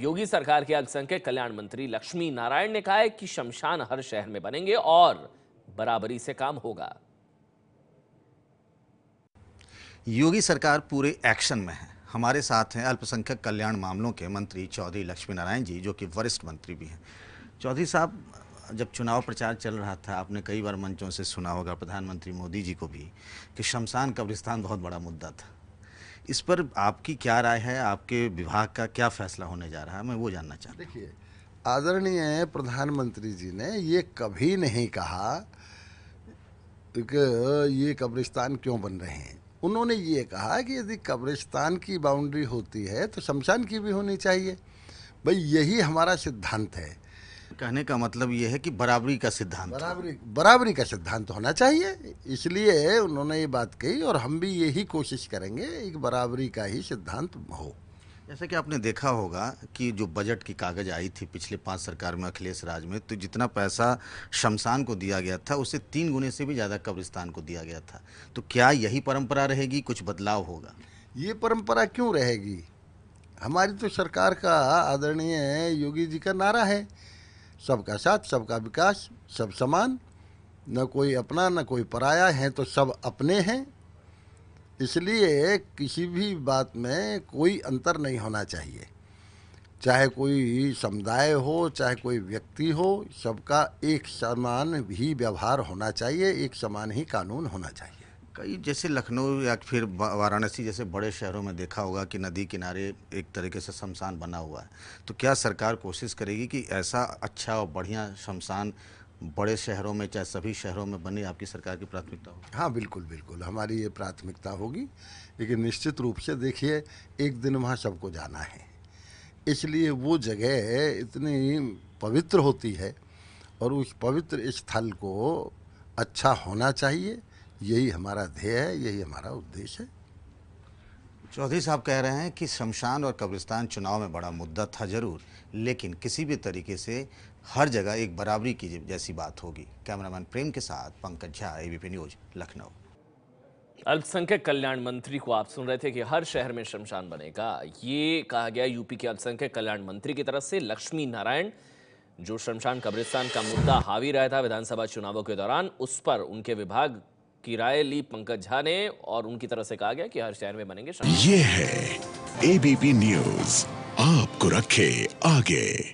योगी सरकार के अल्पसंख्यक कल्याण मंत्री लक्ष्मी नारायण ने कहा है कि शमशान हर शहर में बनेंगे और बराबरी से काम होगा योगी सरकार पूरे एक्शन में है हमारे साथ हैं अल्पसंख्यक कल्याण मामलों के मंत्री चौधरी लक्ष्मी नारायण जी जो कि वरिष्ठ मंत्री भी हैं चौधरी साहब जब चुनाव प्रचार चल रहा था आपने कई बार मंचों से सुना होगा प्रधानमंत्री मोदी जी को भी कि शमशान कब्रिस्तान बहुत बड़ा मुद्दा था इस पर आपकी क्या राय है आपके विभाग का क्या फैसला होने जा रहा है मैं वो जानना चाहता हूँ देखिए आदरणीय प्रधानमंत्री जी ने ये कभी नहीं कहा कि ये कब्रिस्तान क्यों बन रहे हैं उन्होंने ये कहा कि यदि कब्रिस्तान की बाउंड्री होती है तो शमशान की भी होनी चाहिए भाई यही हमारा सिद्धांत है कहने का मतलब ये है कि बराबरी का सिद्धांत बराबरी बराबरी का सिद्धांत होना चाहिए इसलिए उन्होंने ये बात कही और हम भी यही कोशिश करेंगे एक बराबरी का ही सिद्धांत हो जैसा कि आपने देखा होगा कि जो बजट की कागज़ आई थी पिछले पाँच सरकार में अखिलेश राज में तो जितना पैसा शमशान को दिया गया था उसे तीन गुने से भी ज़्यादा कब्रिस्तान को दिया गया था तो क्या यही परंपरा रहेगी कुछ बदलाव होगा ये परंपरा क्यों रहेगी हमारी तो सरकार का आदरणीय योगी जी का नारा है सबका साथ सबका विकास सब समान न कोई अपना न कोई पराया है तो सब अपने हैं इसलिए किसी भी बात में कोई अंतर नहीं होना चाहिए चाहे कोई समुदाय हो चाहे कोई व्यक्ति हो सबका एक समान ही व्यवहार होना चाहिए एक समान ही कानून होना चाहिए कई जैसे लखनऊ या फिर वाराणसी जैसे बड़े शहरों में देखा होगा कि नदी किनारे एक तरीके से शमशान बना हुआ है तो क्या सरकार कोशिश करेगी कि ऐसा अच्छा और बढ़िया शमशान बड़े शहरों में चाहे सभी शहरों में बने आपकी सरकार की प्राथमिकता होगी हाँ बिल्कुल बिल्कुल हमारी ये प्राथमिकता होगी लेकिन निश्चित रूप से देखिए एक दिन वहाँ सबको जाना है इसलिए वो जगह इतनी पवित्र होती है और उस पवित्र स्थल को अच्छा होना चाहिए यही हमारा ध्येय है यही हमारा उद्देश्य है चौधरी साहब कह रहे हैं कि शमशान और कब्रिस्तान चुनाव में बड़ा मुद्दा था ज़रूर लेकिन किसी भी तरीके से हर जगह एक बराबरी की जैसी बात होगी कैमरामैन प्रेम के साथ पंकज झा एबीपी न्यूज लखनऊ अल्पसंख्यक कल्याण मंत्री को आप सुन रहे थे कि हर शहर में शमशान बनेगा ये कहा गया यूपी के अल्पसंख्यक कल्याण मंत्री की तरफ से लक्ष्मी नारायण जो शमशान कब्रिस्तान का मुद्दा हावी रहा था विधानसभा चुनावों के दौरान उस पर उनके विभाग किराए ली पंकज झा ने और उनकी तरफ से कहा गया कि हर शहर में बनेंगे ये है एबीपी न्यूज आपको रखे आगे